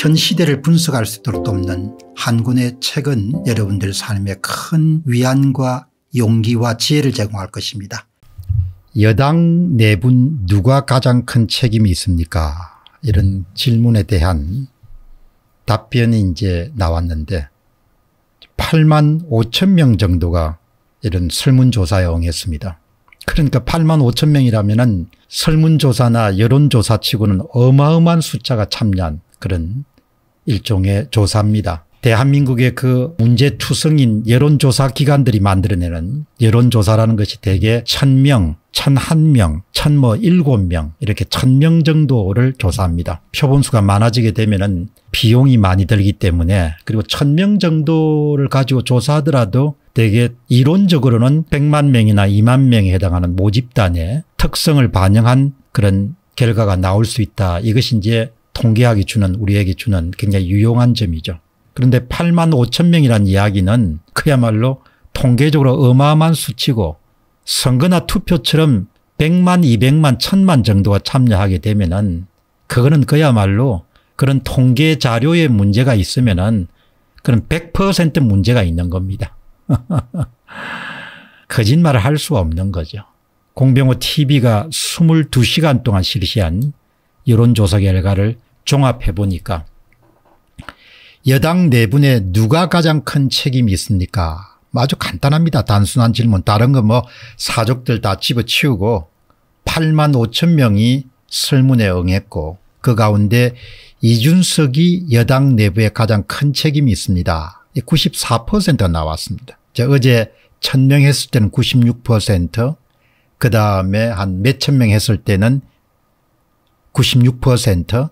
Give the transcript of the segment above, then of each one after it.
현 시대를 분석할 수 있도록 돕는 한군의 책은 여러분들 삶에 큰 위안과 용기와 지혜를 제공할 것입니다. 여당 내분 누가 가장 큰 책임이 있습니까? 이런 질문에 대한 답변이 이제 나왔는데 8만 5천 명 정도가 이런 설문조사에 응했습니다. 그러니까 8만 5천 명이라면 설문조사나 여론조사치고는 어마어마한 숫자가 참여한 그런 일종의 조사입니다. 대한민국의 그 문제투성인 여론조사 기관들이 만들어내는 여론조사라는 것이 대개 천명, 천한명, 천 뭐 일곱명 이렇게 천명 정도를 조사합니다. 표본수가 많아지게 되면 은 비용이 많이 들기 때문에 그리고 천명 정도를 가지고 조사하더라도 대개 이론적으로는 100만 명이나 2만 명에 해당하는 모집단의 특성을 반영한 그런 결과가 나올 수 있다. 이것이 이제 통계학이 주는 우리에게 주는 굉장히 유용한 점이죠. 그런데 8만 5천 명이란 이야기는 그야말로 통계적으로 어마어마한 수치고 선거나 투표처럼 100만, 200만, 1000만 정도가 참여하게 되면은 그거는 그야말로 그런 통계 자료에 문제가 있으면은 그런 100% 문제가 있는 겁니다. 거짓말을 할 수가 없는 거죠. 공병호 TV가 22시간 동안 실시한 여론조사 결과를 종합해 보니까 여당 내분에 네 누가 가장 큰 책임이 있습니까? 아주 간단합니다. 단순한 질문. 다른 거뭐 사족들 다 집어치우고 8만 5천 명이 설문에 응했고 그 가운데 이준석이 여당 내부에 네 가장 큰 책임이 있습니다. 94% 나왔습니다. 어제 1000명 했을 때는 96% 그다음에 한 몇천 명 했을 때는 96%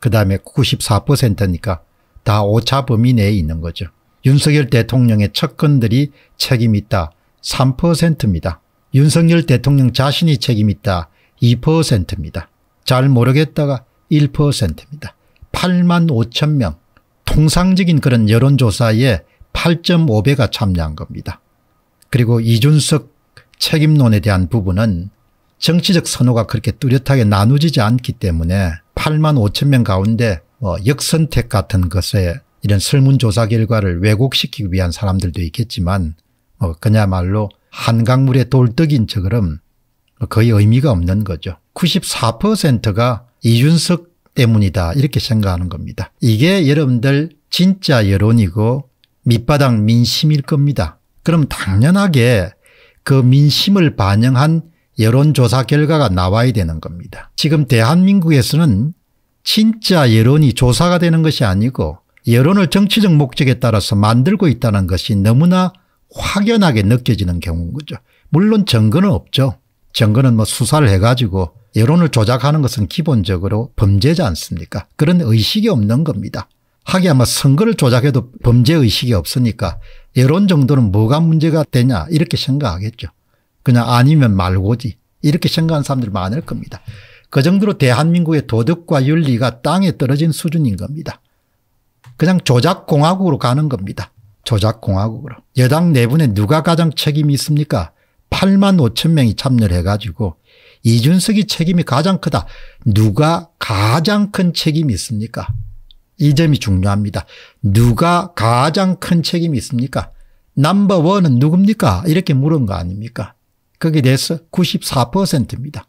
그 다음에 94%니까 다 오차 범위 내에 있는 거죠. 윤석열 대통령의 척근들이 책임있다 3%입니다. 윤석열 대통령 자신이 책임있다 2%입니다. 잘 모르겠다가 1%입니다. 8만 5천 명 통상적인 그런 여론조사에 8.5배가 참여한 겁니다. 그리고 이준석 책임론에 대한 부분은 정치적 선호가 그렇게 뚜렷하게 나누지지 않기 때문에 8만 5천 명 가운데 뭐 역선택 같은 것에 이런 설문조사 결과를 왜곡시키기 위한 사람들도 있겠지만 뭐 그야말로 한강물에 돌떡인 저그럼 거의 의미가 없는 거죠. 94%가 이준석 때문이다 이렇게 생각하는 겁니다. 이게 여러분들 진짜 여론이고 밑바닥 민심일 겁니다. 그럼 당연하게 그 민심을 반영한 여론조사 결과가 나와야 되는 겁니다. 지금 대한민국에서는 진짜 여론이 조사가 되는 것이 아니고 여론을 정치적 목적에 따라서 만들고 있다는 것이 너무나 확연하게 느껴지는 경우인 거죠. 물론 증거는 없죠. 증거는 뭐 수사를 해가지고 여론을 조작하는 것은 기본적으로 범죄지 않습니까 그런 의식이 없는 겁니다. 하기야 뭐 선거를 조작해도 범죄의식이 없으니까 여론 정도는 뭐가 문제가 되냐 이렇게 생각하겠죠. 그냥 아니면 말고지 이렇게 생각하는 사람들이 많을 겁니다. 그 정도로 대한민국의 도덕과 윤리가 땅에 떨어진 수준인 겁니다. 그냥 조작공화국으로 가는 겁니다. 조작공화국으로. 여당 내분에 누가 가장 책임이 있습니까? 8만 5천 명이 참여를 해가지고 이준석이 책임이 가장 크다. 누가 가장 큰 책임이 있습니까? 이 점이 중요합니다. 누가 가장 큰 책임이 있습니까? 넘버원은 누굽니까? 이렇게 물은 거 아닙니까? 거기에 대해서 94%입니다.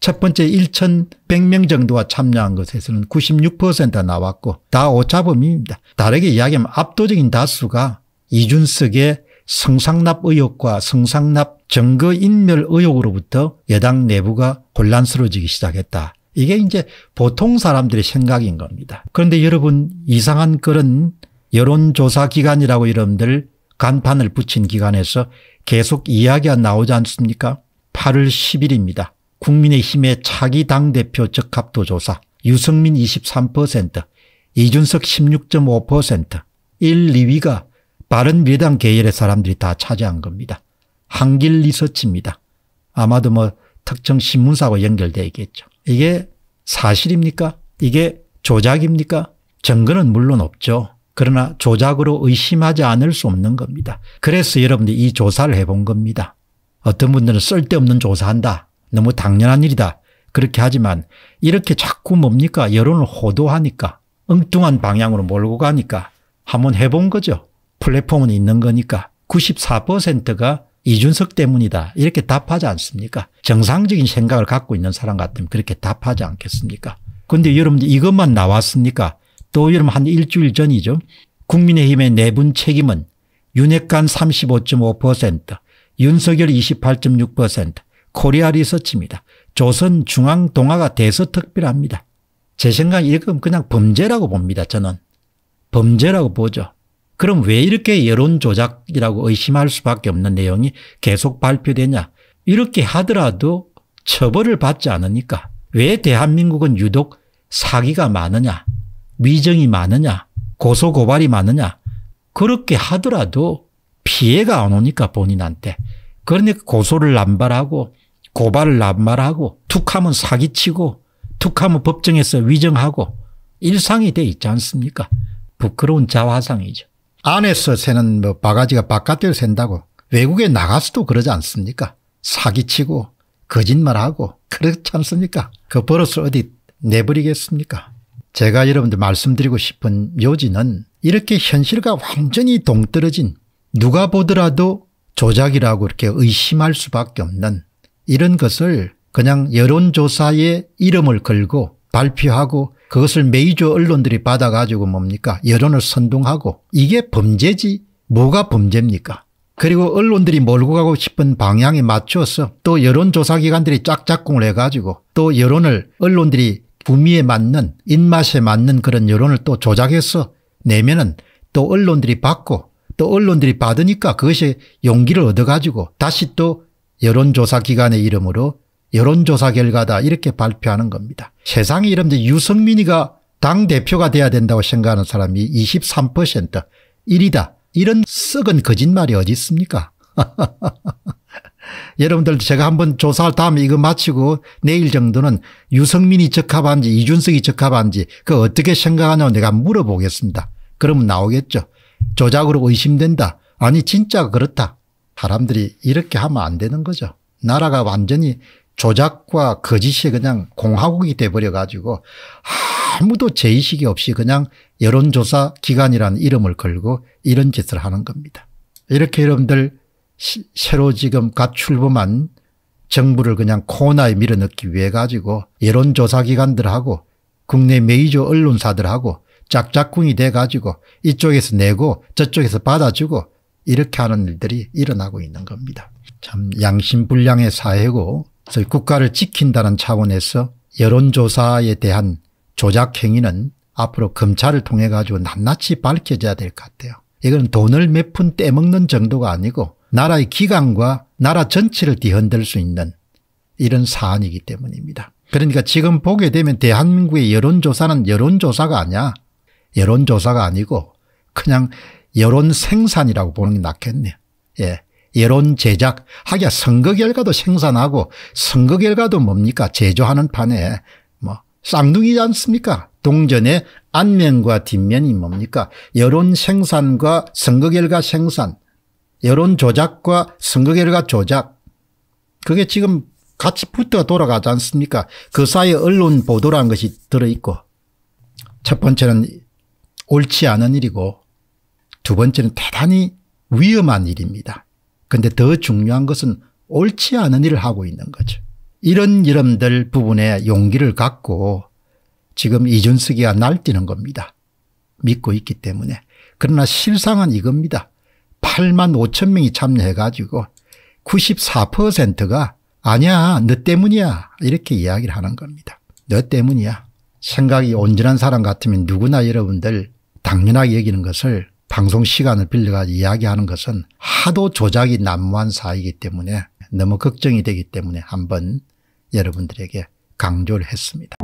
첫 번째 1,100명 정도가 참여한 것에서는 96%가 나왔고 다 오차범위입니다. 다르게 이야기하면 압도적인 다수가 이준석의 성상납 의혹과 성상납 정거인멸 의혹으로부터 여당 내부가 혼란스러워지기 시작했다. 이게 이제 보통 사람들의 생각인 겁니다. 그런데 여러분 이상한 그런 여론조사기관이라고 여러분들 간판을 붙인 기관에서 계속 이야기가 나오지 않습니까? 8월 10일입니다. 국민의힘의 차기 당대표 적합도 조사 유승민 23% 이준석 16.5% 1, 2위가 바른미래당 계열의 사람들이 다 차지한 겁니다. 한길 리서치입니다. 아마도 뭐 특정 신문사와 연결되어 있겠죠. 이게 사실입니까? 이게 조작입니까? 증거는 물론 없죠. 그러나 조작으로 의심하지 않을 수 없는 겁니다. 그래서 여러분들이 이 조사를 해본 겁니다. 어떤 분들은 쓸데없는 조사한다. 너무 당연한 일이다. 그렇게 하지만 이렇게 자꾸 뭡니까 여론을 호도하니까 엉뚱한 방향으로 몰고 가니까 한번 해본 거죠. 플랫폼은 있는 거니까 94%가 이준석 때문이다 이렇게 답하지 않습니까 정상적인 생각을 갖고 있는 사람 같으면 그렇게 답하지 않겠습니까 그런데 여러분들 이것만 나왔습니까 또이름한 일주일 전이죠. 국민의힘의 내분 책임은 윤핵관 35.5%, 윤석열 28.6%, 코리아 리서치입니다. 조선 중앙 동아가 대서특필합니다. 제 생각에 이건 그냥 범죄라고 봅니다. 저는. 범죄라고 보죠. 그럼 왜 이렇게 여론 조작이라고 의심할 수밖에 없는 내용이 계속 발표되냐. 이렇게 하더라도 처벌을 받지 않으니까 왜 대한민국은 유독 사기가 많으냐. 위정이 많으냐 고소고발이 많으냐 그렇게 하더라도 피해가 안 오니까 본인한테 그러니까 고소를 남발하고 고발을 남발하고 툭하면 사기치고 툭하면 법정에서 위정하고 일상이 돼 있지 않습니까 부끄러운 자화상이죠 안에서 새는 뭐 바가지가 바깥을 샌다고 외국에 나가서도 그러지 않습니까 사기치고 거짓말하고 그렇지 않습니까 그 버릇을 어디 내버리겠습니까 제가 여러분들 말씀드리고 싶은 요지는 이렇게 현실과 완전히 동떨어진 누가 보더라도 조작이라고 이렇게 의심할 수밖에 없는 이런 것을 그냥 여론조사에 이름을 걸고 발표하고 그것을 메이저 언론들이 받아가지고 뭡니까 여론을 선동하고 이게 범죄지 뭐가 범죄입니까 그리고 언론들이 몰고 가고 싶은 방향에 맞춰서 또 여론조사기관들이 짝짝꿍을 해가지고 또 여론을 언론들이 구미에 맞는 입맛에 맞는 그런 여론을 또 조작해서 내면은 또 언론들이 받고 또 언론들이 받으니까 그것이 용기를 얻어가지고 다시 또 여론조사기관의 이름으로 여론조사 결과다 이렇게 발표하는 겁니다. 세상에 이런 유승민이가 당대표가 돼야 된다고 생각하는 사람이 23% 1이다. 이런 썩은 거짓말이 어디 있습니까? 여러분들 제가 한번 조사할 다음에 이거 마치고 내일 정도는 유성민이 적합한지 이준석이 적합한지 그 어떻게 생각하냐고 내가 물어보겠습니다. 그러면 나오겠죠. 조작으로 의심된다. 아니 진짜 그렇다. 사람들이 이렇게 하면 안 되는 거죠. 나라가 완전히 조작과 거짓이 그냥 공화국이 돼버려 가지고 아무도 제의식이 없이 그냥 여론조사 기관이라는 이름을 걸고 이런 짓을 하는 겁니다. 이렇게 여러분들 시, 새로 지금 갓 출범한 정부를 그냥 코너에 밀어넣기 위해 가지고 여론조사기관들하고 국내 메이저 언론사들하고 짝짝꿍이 돼 가지고 이쪽에서 내고 저쪽에서 받아주고 이렇게 하는 일들이 일어나고 있는 겁니다. 참 양심불량의 사회고 국가를 지킨다는 차원에서 여론조사에 대한 조작행위는 앞으로 검찰을 통해 가지고 낱낱이 밝혀져야 될 것 같아요. 이건 돈을 몇 푼 떼먹는 정도가 아니고 나라의 기강과 나라 전체를 뒤흔들 수 있는 이런 사안이기 때문입니다. 그러니까 지금 보게 되면 대한민국의 여론조사는 여론조사가 아니야. 여론조사가 아니고 그냥 여론 생산이라고 보는 게 낫겠네요. 예. 여론 제작. 하기야 선거 결과도 생산하고 선거 결과도 뭡니까? 제조하는 판에 뭐 쌍둥이지 않습니까? 동전의 안면과 뒷면이 뭡니까? 여론 생산과 선거 결과 생산. 여론 조작과 선거 결과 조작 그게 지금 같이 붙어 돌아가지 않습니까 그 사이에 언론 보도라는 것이 들어있고 첫 번째는 옳지 않은 일이고 두 번째는 대단히 위험한 일입니다. 그런데더 중요한 것은 옳지 않은 일을 하고 있는 거죠. 이런 여러분들 부분에 용기를 갖고 지금 이준석이가 날뛰는 겁니다. 믿고 있기 때문에. 그러나 실상은 이겁니다. 8만 5천 명이 참여해가지고 94%가 아니야 너 때문이야 이렇게 이야기를 하는 겁니다. 너 때문이야. 생각이 온전한 사람 같으면 누구나 여러분들 당연하게 여기는 것을 방송 시간을 빌려가지고 이야기하는 것은 하도 조작이 난무한 사이기 때문에 너무 걱정이 되기 때문에 한번 여러분들에게 강조를 했습니다.